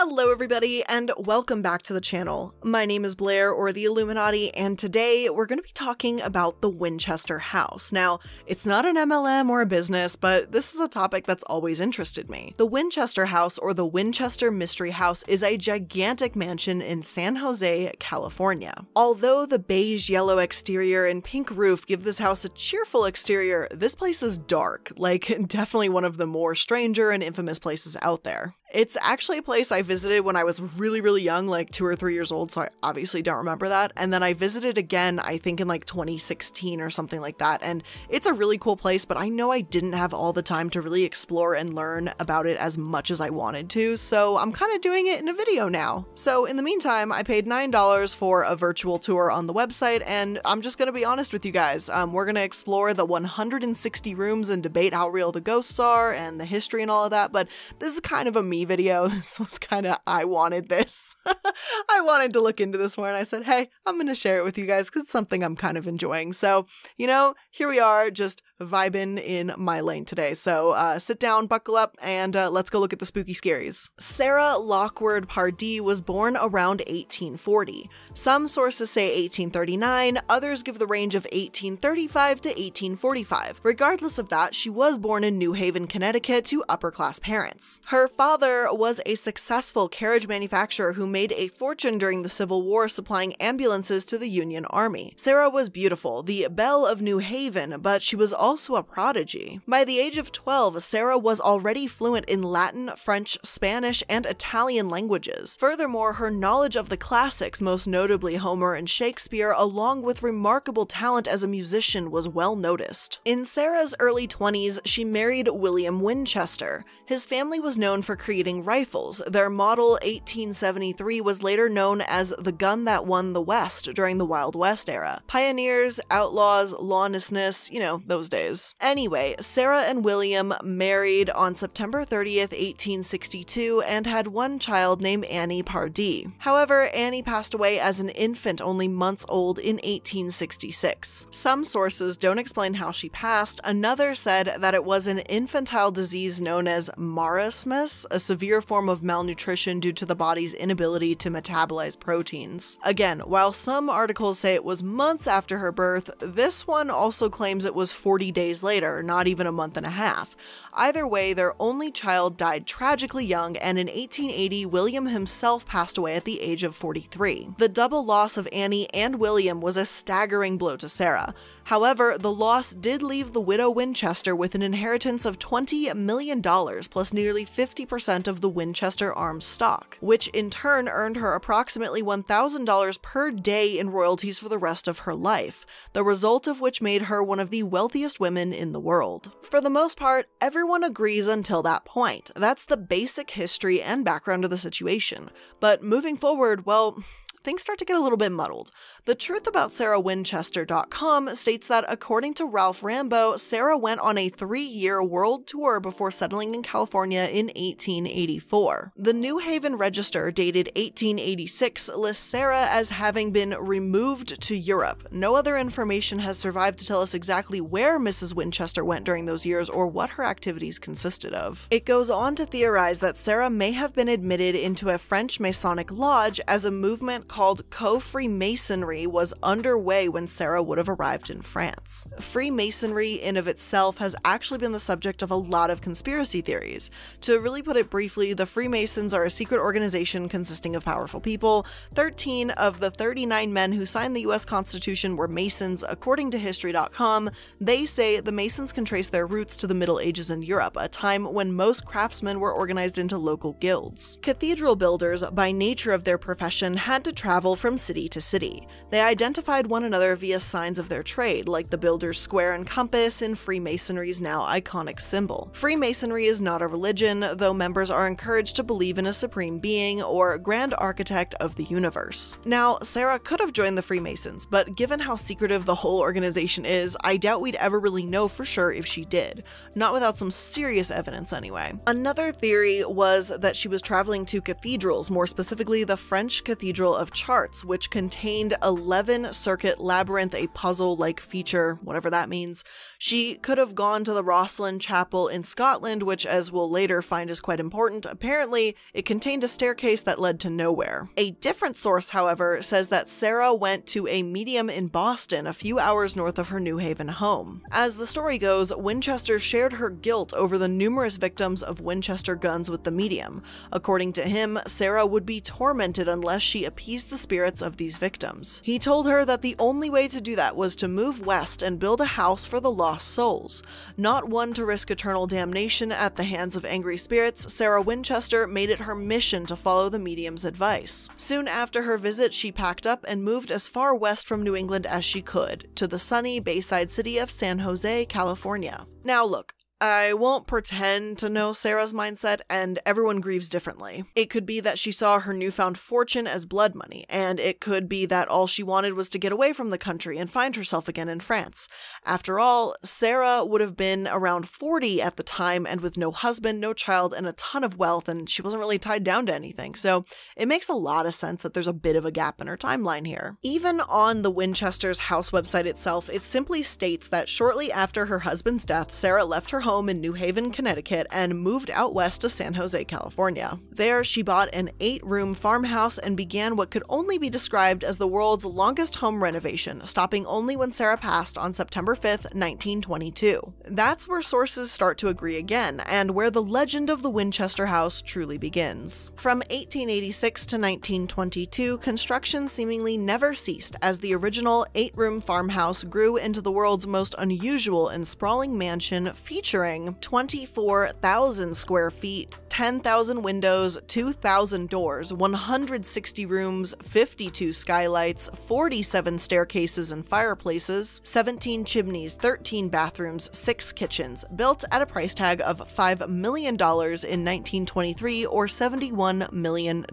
Hello everybody and welcome back to the channel. My name is Blair or the Illuminati and today we're going to be talking about the Winchester House. Now, it's not an MLM or a business, but this is a topic that's always interested me. The Winchester House or the Winchester Mystery House is a gigantic mansion in San Jose, California. Although the beige yellow exterior and pink roof give this house a cheerful exterior, this place is dark, like definitely one of the more stranger and infamous places out there. It's actually a place I visited when I was really, really young, like two or three years old. So I obviously don't remember that. And then I visited again, I think in like 2016 or something like that. And it's a really cool place, but I know I didn't have all the time to really explore and learn about it as much as I wanted to. So I'm kind of doing it in a video now. So in the meantime, I paid $9 for a virtual tour on the website. And I'm just going to be honest with you guys. Um, we're going to explore the 160 rooms and debate how real the ghosts are and the history and all of that. But this is kind of a me video. This was kind of, I wanted this. I wanted to look into this more. And I said, hey, I'm going to share it with you guys because it's something I'm kind of enjoying. So, you know, here we are just vibing in my lane today. So uh, sit down, buckle up, and uh, let's go look at the spooky scaries. Sarah Lockwood Pardee was born around 1840. Some sources say 1839, others give the range of 1835 to 1845. Regardless of that, she was born in New Haven, Connecticut to upper class parents. Her father was a successful carriage manufacturer who made a fortune during the Civil War supplying ambulances to the Union Army. Sarah was beautiful, the belle of New Haven, but she was also also a prodigy. By the age of 12, Sarah was already fluent in Latin, French, Spanish, and Italian languages. Furthermore, her knowledge of the classics, most notably Homer and Shakespeare, along with remarkable talent as a musician, was well noticed. In Sarah's early 20s, she married William Winchester. His family was known for creating rifles. Their model 1873 was later known as the gun that won the West during the Wild West era. Pioneers, outlaws, lawlessness, you know, those days birthdays. Anyway, Sarah and William married on September 30th, 1862, and had one child named Annie Pardee. However, Annie passed away as an infant only months old in 1866. Some sources don't explain how she passed, another said that it was an infantile disease known as marasmus, a severe form of malnutrition due to the body's inability to metabolize proteins. Again, while some articles say it was months after her birth, this one also claims it was 40 days later, not even a month and a half. Either way, their only child died tragically young, and in 1880, William himself passed away at the age of 43. The double loss of Annie and William was a staggering blow to Sarah. However, the loss did leave the widow Winchester with an inheritance of $20 million plus nearly 50% of the Winchester Arms stock, which in turn earned her approximately $1,000 per day in royalties for the rest of her life, the result of which made her one of the wealthiest women in the world. For the most part, everyone agrees until that point. That's the basic history and background of the situation. But moving forward, well, things start to get a little bit muddled. The truth about sarahwinchester.com states that according to Ralph Rambo, Sarah went on a three year world tour before settling in California in 1884. The New Haven Register, dated 1886, lists Sarah as having been removed to Europe. No other information has survived to tell us exactly where Mrs. Winchester went during those years or what her activities consisted of. It goes on to theorize that Sarah may have been admitted into a French Masonic lodge as a movement called Co Freemasonry was underway when Sarah would have arrived in France. Freemasonry, in of itself, has actually been the subject of a lot of conspiracy theories. To really put it briefly, the Freemasons are a secret organization consisting of powerful people. 13 of the 39 men who signed the US Constitution were Masons, according to History.com. They say the Masons can trace their roots to the Middle Ages in Europe, a time when most craftsmen were organized into local guilds. Cathedral builders, by nature of their profession, had to travel from city to city. They identified one another via signs of their trade, like the builder's square and compass in Freemasonry's now iconic symbol. Freemasonry is not a religion, though members are encouraged to believe in a supreme being or grand architect of the universe. Now, Sarah could have joined the Freemasons, but given how secretive the whole organization is, I doubt we'd ever really know for sure if she did. Not without some serious evidence, anyway. Another theory was that she was traveling to cathedrals, more specifically the French Cathedral of of charts, which contained 11 circuit labyrinth, a puzzle like feature, whatever that means. She could have gone to the Rosslyn Chapel in Scotland, which, as we'll later find, is quite important. Apparently, it contained a staircase that led to nowhere. A different source, however, says that Sarah went to a medium in Boston, a few hours north of her New Haven home. As the story goes, Winchester shared her guilt over the numerous victims of Winchester guns with the medium. According to him, Sarah would be tormented unless she appeased appease the spirits of these victims. He told her that the only way to do that was to move west and build a house for the lost souls, not one to risk eternal damnation at the hands of angry spirits. Sarah Winchester made it her mission to follow the medium's advice. Soon after her visit, she packed up and moved as far west from New England as she could, to the sunny Bayside city of San Jose, California. Now look, I won't pretend to know Sarah's mindset, and everyone grieves differently. It could be that she saw her newfound fortune as blood money, and it could be that all she wanted was to get away from the country and find herself again in France. After all, Sarah would have been around 40 at the time and with no husband, no child, and a ton of wealth, and she wasn't really tied down to anything, so it makes a lot of sense that there's a bit of a gap in her timeline here. Even on the Winchester's house website itself, it simply states that shortly after her husband's death, Sarah left her home in New Haven, Connecticut, and moved out west to San Jose, California. There, she bought an eight room farmhouse and began what could only be described as the world's longest home renovation, stopping only when Sarah passed on September 5, 1922. That's where sources start to agree again, and where the legend of the Winchester House truly begins. From 1886 to 1922, construction seemingly never ceased as the original eight room farmhouse grew into the world's most unusual and sprawling mansion featuring featuring 24,000 square feet, 10,000 windows, 2,000 doors, 160 rooms, 52 skylights, 47 staircases and fireplaces, 17 chimneys, 13 bathrooms, 6 kitchens, built at a price tag of $5 million in 1923 or $71 million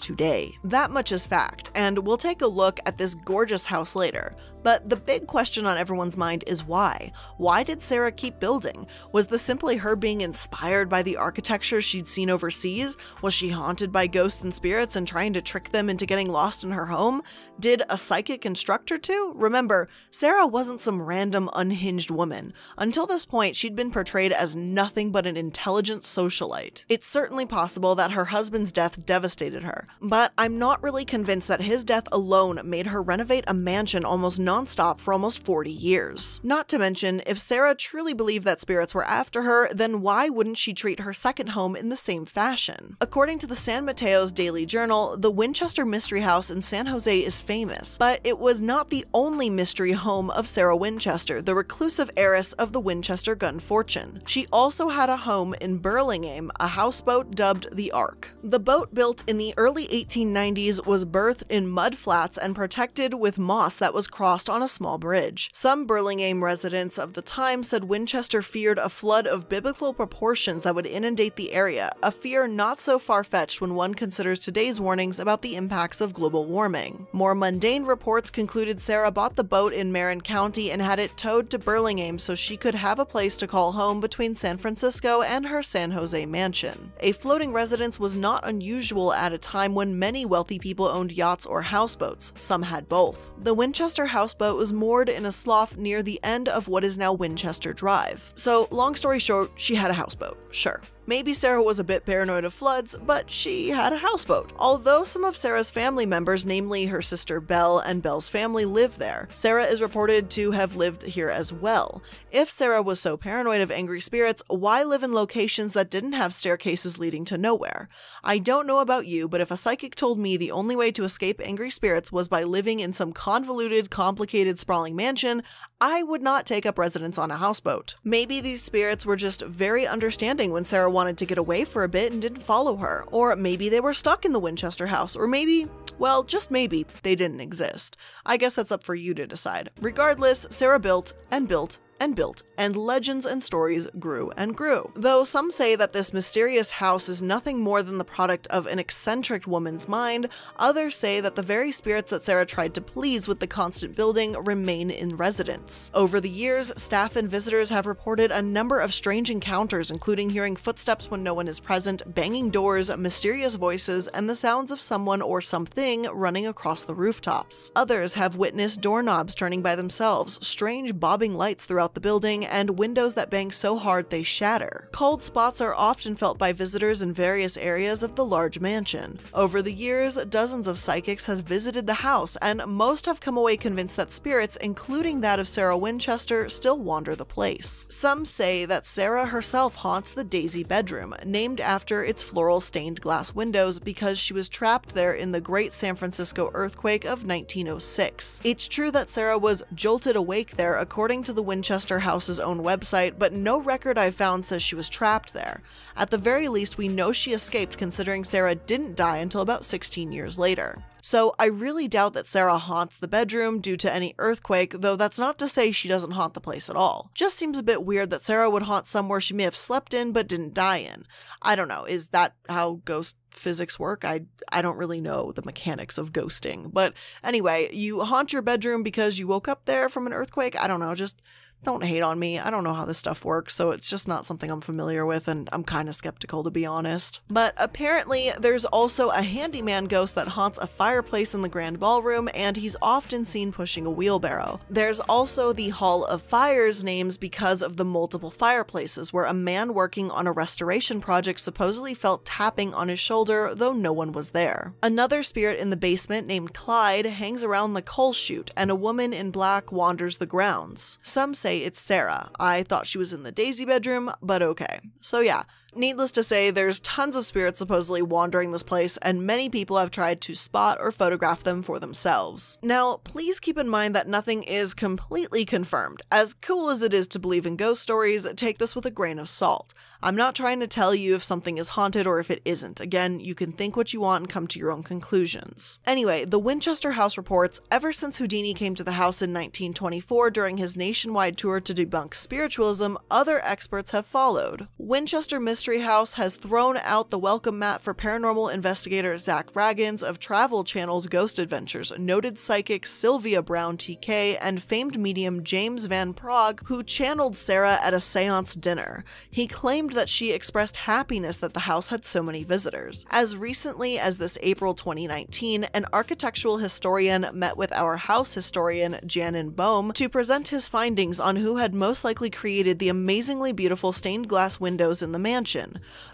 today. That much is fact, and we'll take a look at this gorgeous house later. But the big question on everyone's mind is why? Why did Sarah keep building? Was this simply her being inspired by the architecture she'd seen overseas? Was she haunted by ghosts and spirits and trying to trick them into getting lost in her home? Did a psychic instruct her to? Remember, Sarah wasn't some random, unhinged woman. Until this point, she'd been portrayed as nothing but an intelligent socialite. It's certainly possible that her husband's death devastated her, but I'm not really convinced that his death alone made her renovate a mansion almost nonstop for almost 40 years. Not to mention, if Sarah truly believed that spirits were after her, then why wouldn't she treat her second home in the same fashion? According to the San Mateo's Daily Journal, the Winchester Mystery House in San Jose is famous, but it was not the only mystery home of Sarah Winchester, the reclusive heiress of the Winchester gun fortune. She also had a home in Burlingame, a houseboat dubbed the Ark. The boat built in the early 1890s was berthed in mud flats and protected with moss that was crossed on a small bridge. Some Burlingame residents of the time said Winchester feared a flood of biblical proportions that would inundate the area, a fear not so far-fetched when one considers today's warnings about the impacts of global warming. More mundane reports concluded Sarah bought the boat in Marin County and had it towed to Burlingame so she could have a place to call home between San Francisco and her San Jose mansion. A floating residence was not unusual at a time when many wealthy people owned yachts or houseboats, some had both. The Winchester House houseboat was moored in a slough near the end of what is now Winchester Drive. So, long story short, she had a houseboat, sure. Maybe Sarah was a bit paranoid of floods, but she had a houseboat. Although some of Sarah's family members, namely her sister Belle and Belle's family, live there, Sarah is reported to have lived here as well. If Sarah was so paranoid of angry spirits, why live in locations that didn't have staircases leading to nowhere? I don't know about you, but if a psychic told me the only way to escape angry spirits was by living in some convoluted, complicated, sprawling mansion, I would not take up residence on a houseboat. Maybe these spirits were just very understanding when Sarah wanted to get away for a bit and didn't follow her, or maybe they were stuck in the Winchester house, or maybe, well, just maybe, they didn't exist. I guess that's up for you to decide. Regardless, Sarah built and built and built, and legends and stories grew and grew. Though some say that this mysterious house is nothing more than the product of an eccentric woman's mind, others say that the very spirits that Sarah tried to please with the constant building remain in residence. Over the years, staff and visitors have reported a number of strange encounters, including hearing footsteps when no one is present, banging doors, mysterious voices, and the sounds of someone or something running across the rooftops. Others have witnessed doorknobs turning by themselves, strange bobbing lights throughout throughout the building, and windows that bang so hard they shatter. Cold spots are often felt by visitors in various areas of the large mansion. Over the years, dozens of psychics has visited the house, and most have come away convinced that spirits, including that of Sarah Winchester, still wander the place. Some say that Sarah herself haunts the Daisy bedroom, named after its floral stained glass windows because she was trapped there in the Great San Francisco earthquake of 1906. It's true that Sarah was jolted awake there according to the Winchester Manchester House's own website, but no record I've found says she was trapped there. At the very least, we know she escaped considering Sarah didn't die until about 16 years later. So I really doubt that Sarah haunts the bedroom due to any earthquake, though that's not to say she doesn't haunt the place at all. Just seems a bit weird that Sarah would haunt somewhere she may have slept in but didn't die in. I don't know, is that how ghost physics work? I I don't really know the mechanics of ghosting. But anyway, you haunt your bedroom because you woke up there from an earthquake. I don't know, just don't hate on me. I don't know how this stuff works, so it's just not something I'm familiar with, and I'm kind of skeptical to be honest. But apparently, there's also a handyman ghost that haunts a fireplace in the grand ballroom, and he's often seen pushing a wheelbarrow. There's also the Hall of Fires names because of the multiple fireplaces, where a man working on a restoration project supposedly felt tapping on his shoulder, though no one was there. Another spirit in the basement named Clyde hangs around the coal chute, and a woman in black wanders the grounds. Some say say it's Sarah. I thought she was in the Daisy bedroom, but okay. So yeah, Needless to say, there's tons of spirits supposedly wandering this place, and many people have tried to spot or photograph them for themselves. Now, please keep in mind that nothing is completely confirmed. As cool as it is to believe in ghost stories, take this with a grain of salt. I'm not trying to tell you if something is haunted or if it isn't. Again, you can think what you want and come to your own conclusions. Anyway, the Winchester House reports ever since Houdini came to the house in 1924 during his nationwide tour to debunk spiritualism, other experts have followed. Winchester Mystery House has thrown out the welcome mat for paranormal investigator Zach Raggins of Travel Channel's Ghost Adventures, noted psychic Sylvia Brown TK, and famed medium James Van Prague, who channeled Sarah at a seance dinner. He claimed that she expressed happiness that the house had so many visitors. As recently as this April 2019, an architectural historian met with our house historian, Janin Bohm, to present his findings on who had most likely created the amazingly beautiful stained glass windows in the mansion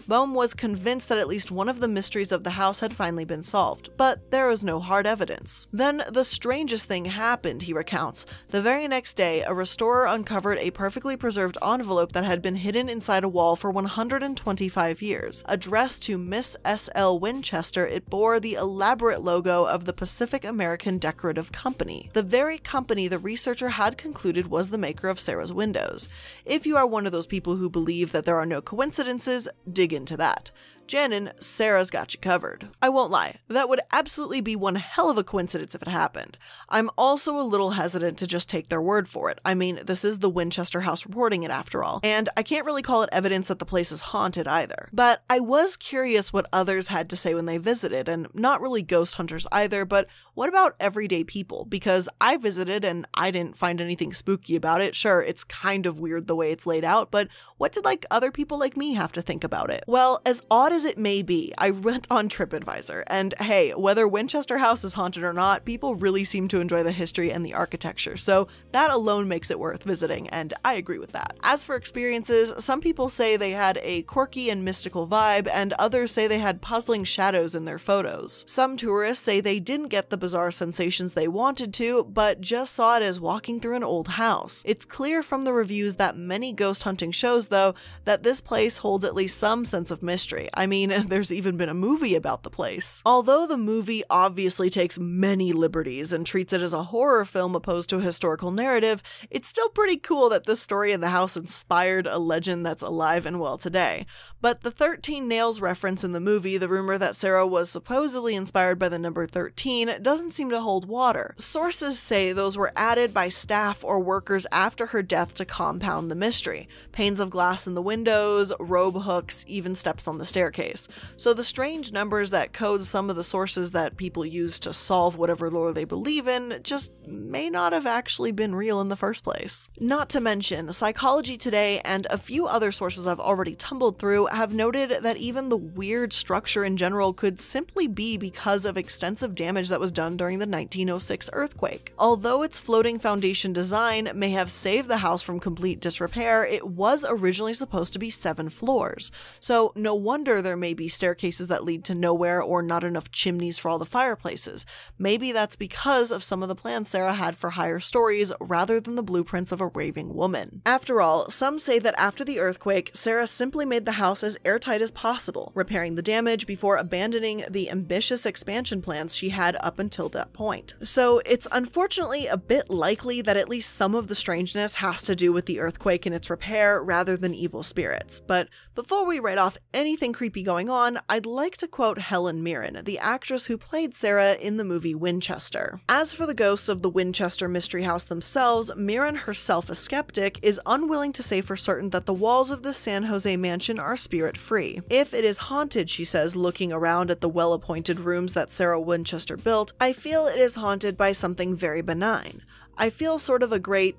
Bohm was convinced that at least one of the mysteries of the house had finally been solved, but there was no hard evidence. Then the strangest thing happened, he recounts. The very next day, a restorer uncovered a perfectly preserved envelope that had been hidden inside a wall for 125 years. Addressed to Miss S.L. Winchester, it bore the elaborate logo of the Pacific American Decorative Company, the very company the researcher had concluded was the maker of Sarah's windows. If you are one of those people who believe that there are no coincidences, dig into that. Janin, Sarah's got you covered. I won't lie, that would absolutely be one hell of a coincidence if it happened. I'm also a little hesitant to just take their word for it. I mean, this is the Winchester House reporting it after all, and I can't really call it evidence that the place is haunted either. But I was curious what others had to say when they visited, and not really ghost hunters either, but what about everyday people? Because I visited and I didn't find anything spooky about it. Sure, it's kind of weird the way it's laid out, but what did like other people like me have to think about it? Well, as odd as it may be, I went on TripAdvisor, and hey, whether Winchester House is haunted or not, people really seem to enjoy the history and the architecture, so that alone makes it worth visiting, and I agree with that. As for experiences, some people say they had a quirky and mystical vibe, and others say they had puzzling shadows in their photos. Some tourists say they didn't get the bizarre sensations they wanted to, but just saw it as walking through an old house. It's clear from the reviews that many ghost hunting shows, though, that this place holds at least some sense of mystery. I I mean, there's even been a movie about the place. Although the movie obviously takes many liberties and treats it as a horror film opposed to a historical narrative, it's still pretty cool that this story in the house inspired a legend that's alive and well today. But the 13 nails reference in the movie, the rumor that Sarah was supposedly inspired by the number 13, doesn't seem to hold water. Sources say those were added by staff or workers after her death to compound the mystery. Panes of glass in the windows, robe hooks, even steps on the staircase case. So the strange numbers that code some of the sources that people use to solve whatever lore they believe in just may not have actually been real in the first place. Not to mention, Psychology Today and a few other sources I've already tumbled through have noted that even the weird structure in general could simply be because of extensive damage that was done during the 1906 earthquake. Although its floating foundation design may have saved the house from complete disrepair, it was originally supposed to be seven floors. So no wonder there may be staircases that lead to nowhere or not enough chimneys for all the fireplaces. Maybe that's because of some of the plans Sarah had for higher stories rather than the blueprints of a raving woman. After all, some say that after the earthquake, Sarah simply made the house as airtight as possible, repairing the damage before abandoning the ambitious expansion plans she had up until that point. So it's unfortunately a bit likely that at least some of the strangeness has to do with the earthquake and its repair rather than evil spirits. But before we write off anything creepy going on, I'd like to quote Helen Mirren, the actress who played Sarah in the movie Winchester. As for the ghosts of the Winchester Mystery House themselves, Mirren, herself a skeptic, is unwilling to say for certain that the walls of the San Jose mansion are spirit free. If it is haunted, she says, looking around at the well appointed rooms that Sarah Winchester built, I feel it is haunted by something very benign. I feel sort of a great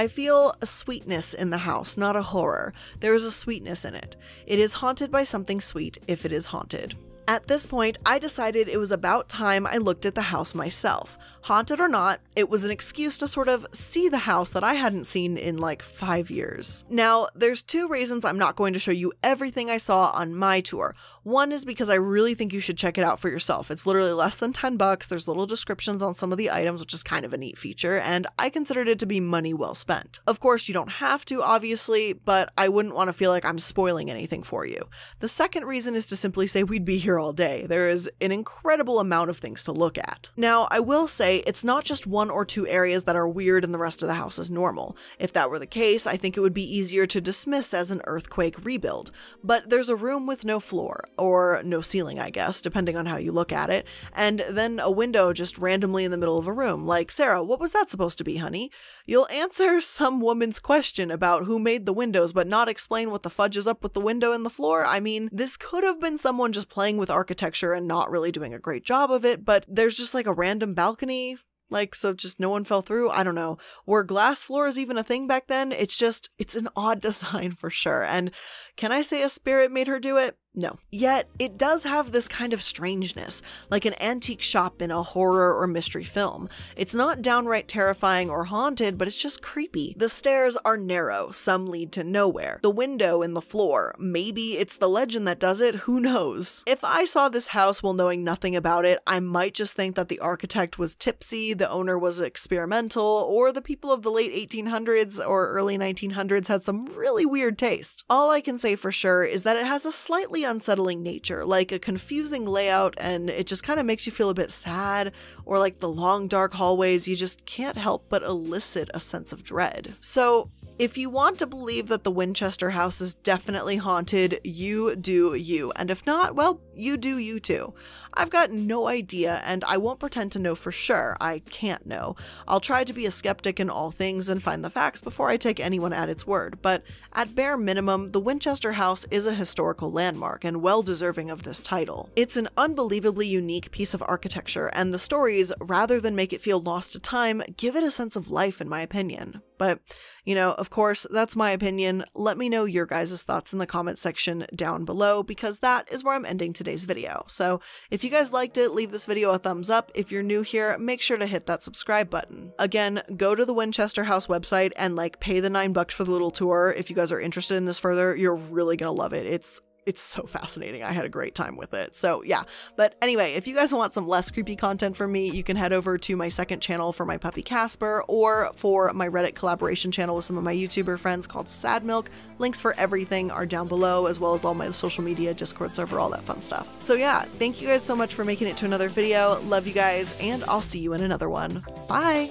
I feel a sweetness in the house, not a horror. There is a sweetness in it. It is haunted by something sweet if it is haunted. At this point, I decided it was about time I looked at the house myself. Haunted or not, it was an excuse to sort of see the house that I hadn't seen in like five years. Now, there's two reasons I'm not going to show you everything I saw on my tour. One is because I really think you should check it out for yourself. It's literally less than 10 bucks. There's little descriptions on some of the items, which is kind of a neat feature, and I considered it to be money well spent. Of course, you don't have to, obviously, but I wouldn't want to feel like I'm spoiling anything for you. The second reason is to simply say we'd be here all day. There is an incredible amount of things to look at. Now, I will say it's not just one or two areas that are weird and the rest of the house is normal. If that were the case, I think it would be easier to dismiss as an earthquake rebuild. But there's a room with no floor, or no ceiling, I guess, depending on how you look at it, and then a window just randomly in the middle of a room, like, Sarah, what was that supposed to be, honey? You'll answer some woman's question about who made the windows, but not explain what the fudge is up with the window and the floor. I mean, this could have been someone just playing with architecture and not really doing a great job of it, but there's just like a random balcony like so just no one fell through i don't know were glass floors even a thing back then it's just it's an odd design for sure and can i say a spirit made her do it no. Yet, it does have this kind of strangeness, like an antique shop in a horror or mystery film. It's not downright terrifying or haunted, but it's just creepy. The stairs are narrow, some lead to nowhere. The window in the floor, maybe it's the legend that does it, who knows? If I saw this house while knowing nothing about it, I might just think that the architect was tipsy, the owner was experimental, or the people of the late 1800s or early 1900s had some really weird taste. All I can say for sure is that it has a slightly really unsettling nature, like a confusing layout, and it just kind of makes you feel a bit sad, or like the long dark hallways, you just can't help but elicit a sense of dread. So, if you want to believe that the Winchester house is definitely haunted, you do you. And if not, well, you do you too. I've got no idea, and I won't pretend to know for sure. I can't know. I'll try to be a skeptic in all things and find the facts before I take anyone at its word. But at bare minimum, the Winchester house is a historical landmark and well deserving of this title. It's an unbelievably unique piece of architecture, and the stories, rather than make it feel lost to time, give it a sense of life, in my opinion. But, you know, of course, that's my opinion. Let me know your guys' thoughts in the comment section down below because that is where I'm ending today's video. So if you guys liked it, leave this video a thumbs up. If you're new here, make sure to hit that subscribe button. Again, go to the Winchester House website and like pay the nine bucks for the little tour. If you guys are interested in this further, you're really gonna love it. It's it's so fascinating. I had a great time with it. So, yeah. But anyway, if you guys want some less creepy content from me, you can head over to my second channel for my puppy Casper or for my Reddit collaboration channel with some of my YouTuber friends called Sad Milk. Links for everything are down below, as well as all my social media, Discord server, all that fun stuff. So, yeah, thank you guys so much for making it to another video. Love you guys, and I'll see you in another one. Bye.